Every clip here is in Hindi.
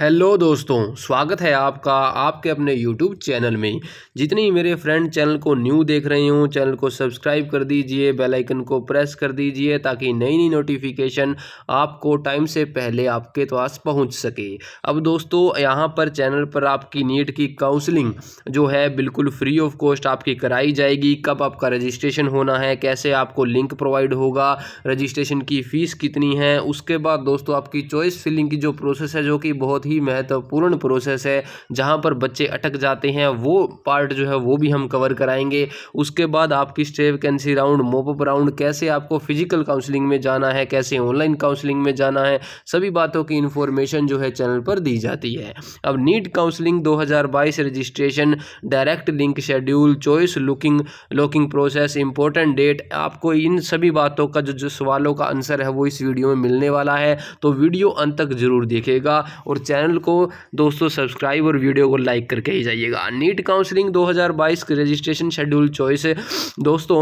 हेलो दोस्तों स्वागत है आपका आपके अपने यूट्यूब चैनल में जितनी मेरे फ्रेंड चैनल को न्यू देख रहे हों चैनल को सब्सक्राइब कर दीजिए बेल आइकन को प्रेस कर दीजिए ताकि नई नई नोटिफिकेशन आपको टाइम से पहले आपके पास पहुंच सके अब दोस्तों यहां पर चैनल पर आपकी नीट की काउंसलिंग जो है बिल्कुल फ्री ऑफ कॉस्ट आपकी कराई जाएगी कब आपका रजिस्ट्रेशन होना है कैसे आपको लिंक प्रोवाइड होगा रजिस्ट्रेशन की फ़ीस कितनी है उसके बाद दोस्तों आपकी चॉइस फिलिंग की जो प्रोसेस है जो कि बहुत ही महत्वपूर्ण प्रोसेस है जहाँ पर बच्चे अटक जाते हैं वो पार्ट जो है वो भी हम कवर कराएंगे उसके बाद आपकी stay vacancy round mop up round कैसे आपको फिजिकल काउंसलिंग में जाना है कैसे ऑनलाइन काउंसलिंग में जाना है सभी बातों की इन्फॉर्मेशन जो है चैनल पर दी जाती है अब NEET counselling 2022 registration direct link schedule choice looking locking process important date आपको इन सभी बातों का जो जो सवालों का आंसर है वो इस वीडियो में मिलने वाला है तो वीडियो अंत तक जरूर देखेगा और चैनल चैनल को दोस्तों सब्सक्राइब और वीडियो को लाइक करके ही जाइएगा NEET counselling 2022 registration schedule choice है दोस्तों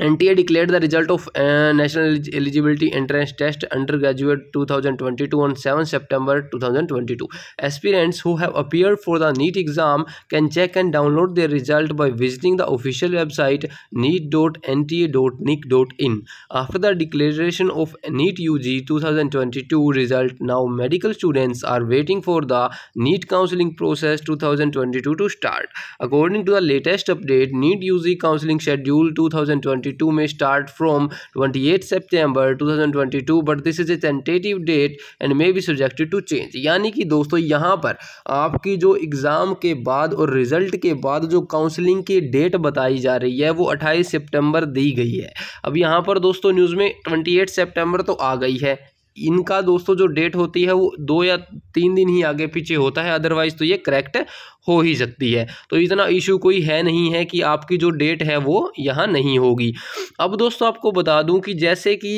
NTA declared the result of uh, National Eligibility Entrance Test Undergraduate 2022 on 7 September 2022. Aspirants who have appeared for the NEET exam can check and download their result by visiting the official website neet.nta.nic.in. After the declaration of NEET UG 2022 result, now medical students are waiting for the NEET counseling process 2022 to start. According to the latest update, NEET UG counseling schedule 2022 2022 may start from 28 September 2022 but this is a tentative date and may be subjected to change यानी कि दोस्तों यहाँ पर आपकी जो एग्ज़ाम के बाद और रिज़ल्ट के बाद जो काउंसलिंग की डेट बताई जा रही है वो 28 सितंबर दी गई है अब यहाँ पर दोस्तों न्यूज़ में 28 सितंबर तो आ गई है इनका दोस्तों जो डेट होती है वो दो या तीन दिन ही आगे पीछे होता है अदरवाइज़ तो ये करेक्ट हो ही सकती है तो इतना इशू कोई है नहीं है कि आपकी जो डेट है वो यहाँ नहीं होगी अब दोस्तों आपको बता दूं कि जैसे कि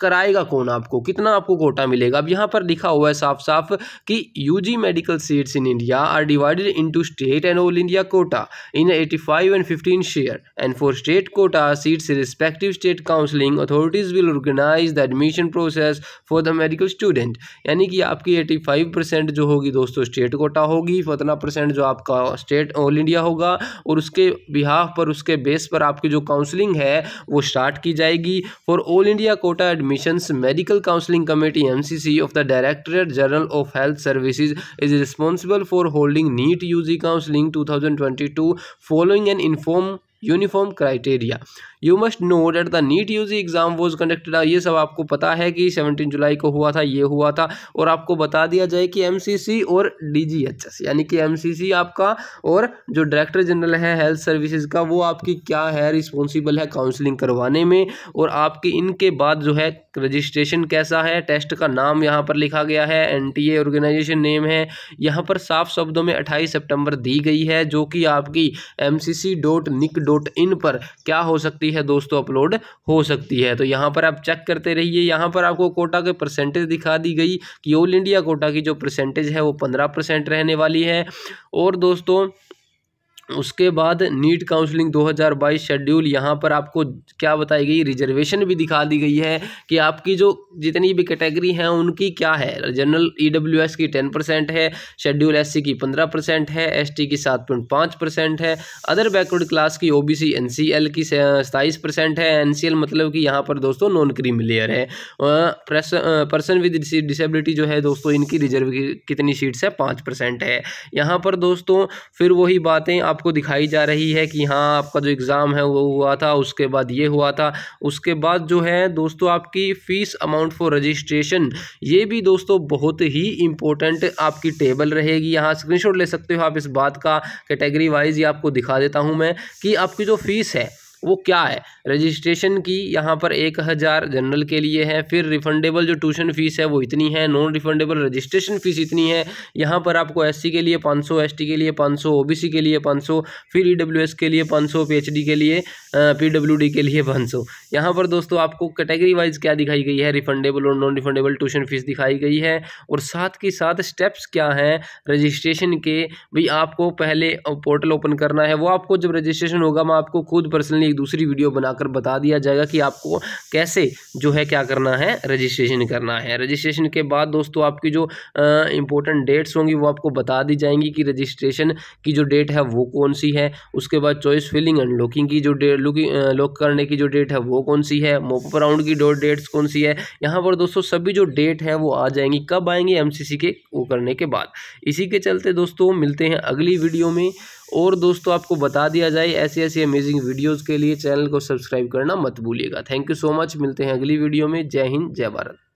कराएगा कौन आपको कितना आपको कोटा मिलेगा अब यहाँ पर लिखा हुआ है साफ साफ कि UG medical seats in India are divided into state and all India quota in 85 and 15 share and for state quota seats respective state counselling authorities will organise the admission process for the medical student यानी कि आपकी एटी फाइव परसेंट जो होगी दोस्तों स्टेट कोटा होगी उतना परसेंट जो आपका स्टेट ऑल इंडिया होगा और उसके बिहाफ पर उसके बेस पर आपकी जो काउंसलिंग है वो स्टार्ट की जाएगी for all India quota Admissions Medical Counseling Committee MCC of the Directorate General of Health Services is responsible for holding NEET UG Counseling 2022 following an informed uniform criteria you must know date the NEET U G exam was conducted ये सब आपको पता है कि सेवनटीन जुलाई को हुआ था ये हुआ था और आपको बता दिया जाए कि एम सी सी और डी जी एच एस यानी कि एम सी सी आपका और जो डायरेक्टर जनरल है हेल्थ सर्विसेज का वो आपकी क्या है रिस्पॉन्सिबल है काउंसलिंग करवाने में और आपके इनके बाद जो है रजिस्ट्रेशन कैसा है टेस्ट का नाम यहाँ पर लिखा गया है N T A organisation name है यहाँ पर साफ शब्दों में अट्ठाईस सितंबर दी गई है जो कि आपकी M C C dot nic dot in पर क्या हो सकती भी है दोस्तों अपलोड हो सकती है तो यहाँ पर आप चेक करते रहिए यहाँ पर आपको कोटा के परसेंटेज दिखा दी गई कि ऑल इंडिया कोटा की जो परसेंटेज है वो पंद्रह परसेंट रहने वाली है और दोस्तों उसके बाद नीट काउंसलिंग 2022 शेड्यूल यहाँ पर आपको क्या बताई गई रिजर्वेशन भी दिखा दी गई है कि आपकी जो जितनी भी कैटेगरी हैं उनकी क्या है जनरल ईडब्ल्यूएस e की टेन परसेंट है शेड्यूल एससी की पंद्रह परसेंट है एसटी की सात पॉइंट पाँच परसेंट है अदर बैकवर्ड क्लास की ओबीसी एनसीएल की सताईस परसेंट है एन मतलब कि यहाँ पर दोस्तों नॉन क्रीमिलेयर है पर्सन विद डिसेबिलिटी जो है दोस्तों इनकी रिजर्व कितनी सीट्स है पाँच परसेंट है यहाँ पर दोस्तों फिर वही बातें आप आपको दिखाई जा रही है कि हाँ आपका जो एग्ज़ाम है वो हुआ था उसके बाद ये हुआ था उसके बाद जो है दोस्तों आपकी फ़ीस अमाउंट फॉर रजिस्ट्रेशन ये भी दोस्तों बहुत ही इंपॉर्टेंट आपकी टेबल रहेगी यहाँ स्क्रीनशॉट ले सकते हो आप इस बात का कैटेगरी वाइज ये आपको दिखा देता हूँ मैं कि आपकी जो फ़ीस है वो क्या है रजिस्ट्रेशन की यहाँ पर एक हज़ार जनरल के लिए है फिर रिफंडेबल जो ट्यूशन फ़ीस है वो इतनी है नॉन रिफंडेबल रजिस्ट्रेशन फ़ीस इतनी है यहाँ पर आपको एस के लिए पाँच सौ के लिए पाँच सौ के लिए पाँच फिर ई के लिए पाँच सौ e के लिए पी के लिए पाँच सौ यहाँ पर दोस्तों आपको कैटेगरी वाइज क्या दिखाई गई है रिफंडेबल और नॉन रिफंडेबल ट्यूशन फ़ीस दिखाई गई है और साथ के साथ स्टेप्स क्या हैं रजिस्ट्रेशन के भाई आपको पहले पोर्टल ओपन करना है वो आपको जब रजिस्ट्रेशन होगा मैं आपको खुद पर्सनली एक दूसरी वीडियो बनाकर बता दिया जाएगा कि आपको कैसे जो है क्या करना है रजिस्ट्रेशन करना है रजिस्ट्रेशन के बाद दोस्तों आपकी जो इंपॉर्टेंट डेट्स होंगी वो आपको बता दी जाएंगी कि रजिस्ट्रेशन की जो डेट है वो कौन सी है उसके बाद चॉइस फिलिंग एंड लॉकिंग की जो डेट लॉक करने की जो डेट है वो कौन सी है मोपअप राउंड की डेट्स कौन सी है यहाँ पर दोस्तों सभी जो डेट है वो आ जाएंगी कब आएंगी एम के वो करने के बाद इसी के चलते दोस्तों मिलते हैं अगली वीडियो में और दोस्तों आपको बता दिया जाए ऐसी ऐसी अमेजिंग वीडियोज़ के लिए चैनल को सब्सक्राइब करना मत भूलिएगा थैंक यू सो मच मिलते हैं अगली वीडियो में जय हिंद जय भारत